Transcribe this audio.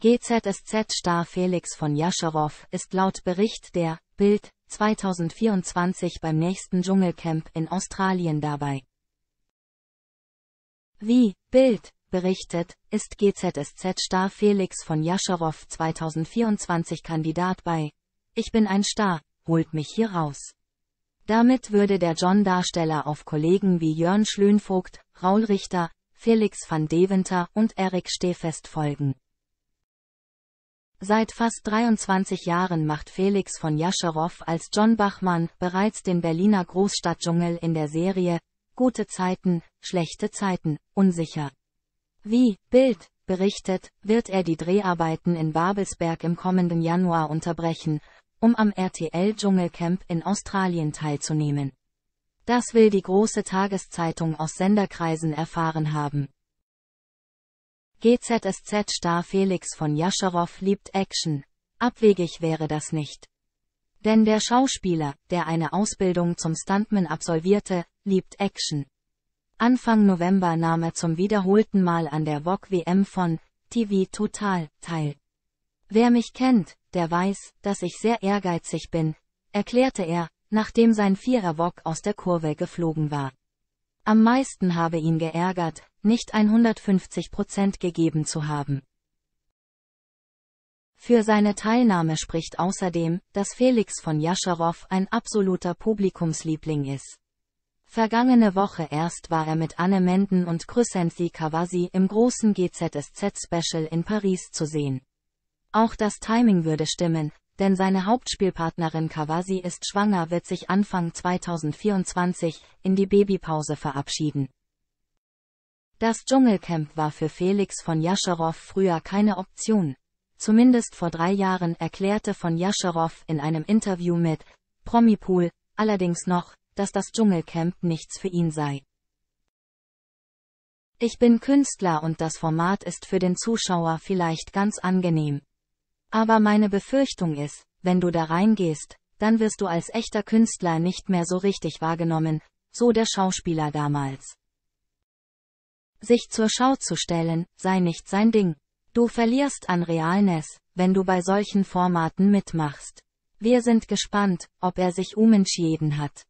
GZSZ-Star Felix von Jascherow ist laut Bericht der Bild 2024 beim nächsten Dschungelcamp in Australien dabei. Wie Bild berichtet, ist GZSZ-Star Felix von Jascherow 2024 Kandidat bei Ich bin ein Star, holt mich hier raus. Damit würde der John-Darsteller auf Kollegen wie Jörn Schlönvogt, Raul Richter, Felix van Deventer und Eric Stehfest folgen. Seit fast 23 Jahren macht Felix von Jascherow als John Bachmann bereits den Berliner Großstadtdschungel in der Serie Gute Zeiten, schlechte Zeiten, unsicher. Wie Bild berichtet, wird er die Dreharbeiten in Babelsberg im kommenden Januar unterbrechen, um am RTL Dschungelcamp in Australien teilzunehmen. Das will die große Tageszeitung aus Senderkreisen erfahren haben. GZSZ-Star Felix von Jascherow liebt Action. Abwegig wäre das nicht. Denn der Schauspieler, der eine Ausbildung zum Stuntman absolvierte, liebt Action. Anfang November nahm er zum wiederholten Mal an der VOG WM von TV Total teil. Wer mich kennt, der weiß, dass ich sehr ehrgeizig bin, erklärte er, nachdem sein Vierer VOG aus der Kurve geflogen war. Am meisten habe ihn geärgert, nicht 150 Prozent gegeben zu haben. Für seine Teilnahme spricht außerdem, dass Felix von Jascherow ein absoluter Publikumsliebling ist. Vergangene Woche erst war er mit Anne Menden und Crescenzi Kawasi im großen GZSZ-Special in Paris zu sehen. Auch das Timing würde stimmen, denn seine Hauptspielpartnerin Kawasi ist schwanger, wird sich Anfang 2024 in die Babypause verabschieden. Das Dschungelcamp war für Felix von Jascherow früher keine Option. Zumindest vor drei Jahren erklärte von Jascherow in einem Interview mit Promipool allerdings noch, dass das Dschungelcamp nichts für ihn sei. Ich bin Künstler und das Format ist für den Zuschauer vielleicht ganz angenehm. Aber meine Befürchtung ist, wenn du da reingehst, dann wirst du als echter Künstler nicht mehr so richtig wahrgenommen, so der Schauspieler damals. Sich zur Schau zu stellen, sei nicht sein Ding. Du verlierst an Realness, wenn du bei solchen Formaten mitmachst. Wir sind gespannt, ob er sich umentschieden hat.